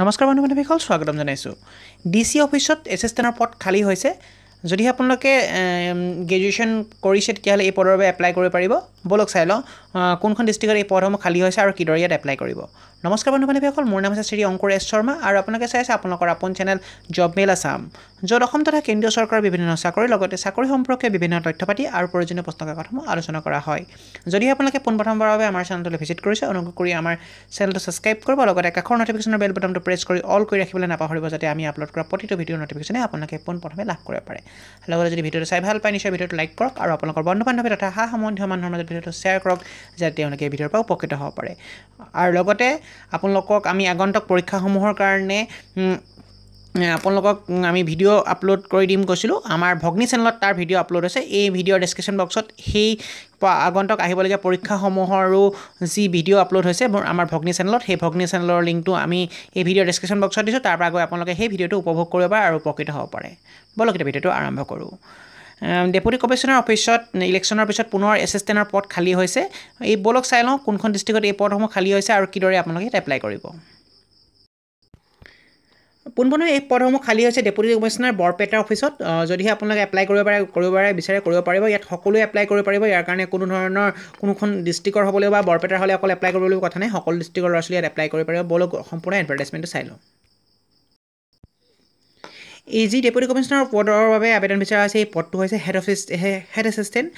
নমস্কাৰ বন্ধু বান্ধৱীসকল স্বাগতম জনাইছোঁ ডি চি অফিচত এছিষ্টেণ্টৰ পদ খালী হৈছে যদি আপোনালোকে গ্ৰেজুৱেশ্যন কৰিছে তেতিয়াহ'লে এই পদৰ বাবে এপ্লাই কৰিব পাৰিব বলক চাই লওঁ কোনখন ডিষ্ট্ৰিক্টত এই পদসমূহ খালী হৈছে আৰু কিদৰে ইয়াত এপ্লাই কৰিব নমস্কাৰ বন্ধু বান্ধৱীসকল মোৰ নাম হৈছে শ্ৰী অংকুৰ অংকুৰেশ শৰ্মা আৰু আপোনালোকে চাই আছে আপোনালোকৰ আপোন চেনেল জব মেল আছাম য'ত অসম তথা কেন্দ্ৰীয় চৰকাৰৰ বিভিন্ন চাকৰি লগতে চাকৰি সম্পৰ্কে বিভিন্ন তথ্য পাতি আৰু প্ৰয়োজনীয় প্ৰশ্ন কাকতসমূহ আলোচনা কৰা হয় যদিহে আপোনালোকে পোনপ্ৰথমবাৰৰ বাবে আমাৰ চেনেলটোলৈ ভিজিট কৰিছে অনুগ্ৰহ কৰি আমাৰ চেনেলটো ছাবস্ক্ৰাইব কৰিব লগতে কাষৰ নটিফিকেশ্যনৰ বেল বটনটো প্ৰেছ কৰি অল কৰি ৰাখিবলৈ নাপাহৰিব যাতে আমি আপলোড কৰা প্ৰতিটো ভিডিঅ' নটিফিকেশ্যনে আপোনালোকে পোনপ্ৰথমে লাভ কৰিব পাৰে লগতে যদি ভিডিঅ'টো চাই ভাল পায় নিশ্চয় ভিডিঅ'টো লাইক কৰক আৰু আপোনালোকৰ বন্ধু বান্ধৱী তথা সা সম্বন্ধীয় মানুহৰ মাজত ভিডিঅ'টো শ্বেয়াৰ কৰক যাতে তেওঁলোকে এই ভিডিঅ'ৰ পৰা উপকৃত হ'ব পাৰে আৰু লগতে আপোনালোকক আমি আগন্তুক পৰীক্ষাসমূহৰ কাৰণে আপোনালোকক আমি ভিডিঅ' আপলোড কৰি দিম কৈছিলোঁ আমাৰ ভগ্নী চেনেলত তাৰ ভিডিঅ' আপলোড হৈছে এই ভিডিঅ'ৰ ডেছক্ৰিপশ্যন বক্সত সেই আগন্তক আহিবলগীয়া পৰীক্ষাসমূহৰো যি ভিডিঅ' আপলোড হৈছে মোৰ আমাৰ ভগ্নী চেনেলত সেই ভগ্নী চেনেলৰ লিংকটো আমি এই ভিডিঅ'ৰ ডেছক্ৰিপশ্যন বক্সত দিছোঁ তাৰপৰা গৈ আপোনালোকে সেই ভিডিঅ'টো উপভোগ কৰিব পাৰে আৰু উপকৃত হ'ব পাৰে ব'লক এতিয়া ভিডিঅ'টো আৰম্ভ কৰোঁ ডেপুটি কমিশ্যনাৰ অফিচত ইলেকশ্যনৰ পিছত পুনৰ এছিষ্টেণ্টৰ পদ খালী হৈছে এই ব'লক চাই লওঁ কোনখন ডিষ্ট্ৰিক্টত এই পদসমূহ খালী হৈছে আৰু কিদৰে আপোনালোকে এপ্লাই কৰিব পোনপনে এই পদসমূহ খালী হৈছে ডেপুটি কমিশ্যনাৰ বৰপেটাৰ অফিচত যদিহে আপোনালোকে এপ্লাই কৰিব পাৰে কৰিব পাৰে বিচাৰে কৰিব পাৰিব ইয়াত সকলোৱে এপ্লাই কৰিব পাৰিব ইয়াৰ কাৰণে কোনো ধৰণৰ কোনোখন ডিষ্ট্ৰিক্টৰ হ'বলৈ বা বৰপেটাৰ হ'লে অকল এপ্লাই কৰিব কথা নাই সকলো ডিষ্ট্ৰিক্টৰ ল'ৰা ছোৱালী ইয়াত এপ্লাই কৰিব পাৰিব বলক সম্পূৰ্ণ এডভাৰটাইজমেণ্টটো চাই লওঁ এই যি ডেপুটি কমিশনাৰ পদৰ বাবে আবেদন বিচৰা হৈছে এই পদটো হৈছে হেড অফিচ হেড এছিষ্টেণ্ট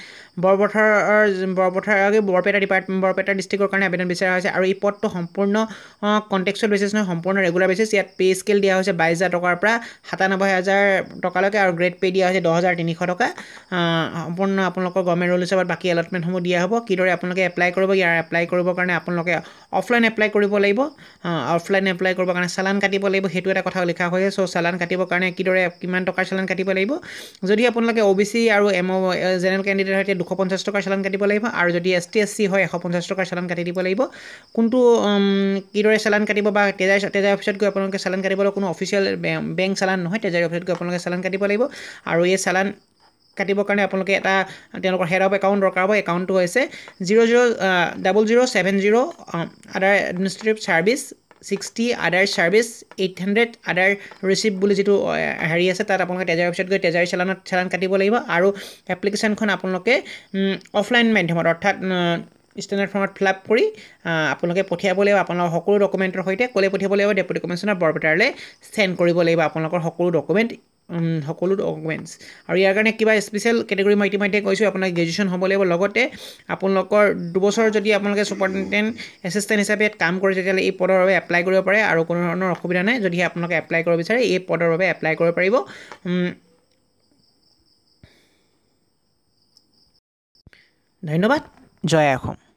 বৰপথাৰৰ বৰপথাৰ বৰপেটা ডিপাৰ্টমেণ্ট বৰপেটা ডিষ্ট্ৰিক্টৰ কাৰণে আবেদন বিচৰা হৈছে আৰু এই পদটো সম্পূৰ্ণ কণ্টেক্সুৱেল বেচিছ নহয় সম্পূৰ্ণ ৰেগুলাৰ বেচিছ ইয়াত পে' স্কেল দিয়া হৈছে বাইছ হাজাৰ টকাৰ পৰা সাতানব্বৈ হাজাৰ টকালৈকে আৰু গ্ৰেড পে' দিয়া হৈছে দহ হাজাৰ তিনিশ টকা সম্পূৰ্ণ আপোনালোকৰ গভৰ্ণমেণ্ট ৰুল হিচাপত বাকী এলটমেণ্টসমূহ দিয়া হ'ব কিদৰে আপোনালোকে এপ্লাই কৰিব ইয়াৰ এপ্লাই কৰিবৰ কাৰণে আপোনালোকে অফলাইন এপ্লাই কৰিব লাগিব অফলাইন এপ্লাই কৰিবৰ কাৰণে চালান কাটিব লাগিব সেইটো এটা কথা লিখা হৈছে চ' চালান কাটিবৰ কাৰণে কিদৰে কিমান টকাৰ চালান কাটিব লাগিব যদি আপোনালোকে অ' বি চি আৰু এম অ' জেনেৰেল কেণ্ডিডেট হয় তেতিয়া দুশ পঞ্চাছ টকাৰ চালান কাটিব লাগিব আৰু যদি এছ টি এছ চি হয় এশ পঞ্চাছ টকাৰ চালান কাটি দিব লাগিব কোনটো কিদৰে চালান কাটিব বা তেজাই তেজাই অফিচত গৈ আপোনালোকে চালান কাটিব লাগিব কোনো অফিচিয়েল বেংক চালান নহয় তেজাই অফিচত গৈ আপোনালোকে চালান কাটিব লাগিব আৰু এই চালান কাটিবৰ কাৰণে আপোনালোকে এটা তেওঁলোকৰ হেড অফ একাউণ্ট দৰকাৰ হ'ব একাউণ্টটো হৈছে zero' zero' double zero' seven zero' other administrative service sixty other service eight hundred other receipt বুলি যিটো হেৰি আছে তাত আপোনালোকে টেজাৰ অফিচত গৈ তেজাৰী চালানত চালান কাটিব লাগিব আৰু এপ্লিকেশ্যনখন আপোনালোকে অফলাইন মাধ্যমত অৰ্থাৎ ষ্টেণ্ডাৰ্ড ফৰ্মত ফিল আপ কৰি আপোনালোকে পঠিয়াব লাগিব আপোনালোকৰ সকলো ডকুমেণ্টৰ সৈতে ক'লৈ পঠিয়াব লাগিব ডেপুটি কমিশ্যনাৰ বৰপেটাৰলৈ চেণ্ড কৰিব লাগিব আপোনালোকৰ সকলো ডকুমেণ্ট সকলো ডকুমেণ্টছ আৰু ইয়াৰ কাৰণে কিবা স্পেচিয়েল কেটেগৰী মই ইতিমধ্যে কৈছোঁ আপোনাক গ্ৰেজুৱেশ্যন হ'ব লাগিব লগতে আপোনালোকৰ দুবছৰ যদি আপোনালোকে ছুপাৰটেণ্ডেণ্ট এছিষ্টেণ্ট হিচাপে ইয়াত কাম কৰে তেতিয়াহ'লে এই পদৰ বাবে এপ্লাই কৰিব পাৰে আৰু কোনো ধৰণৰ অসুবিধা নাই যদিহে আপোনালোকে এপ্লাই কৰিব বিচাৰে এই পদৰ বাবে এপ্লাই কৰিব পাৰিব ধন্যবাদ জয় অসম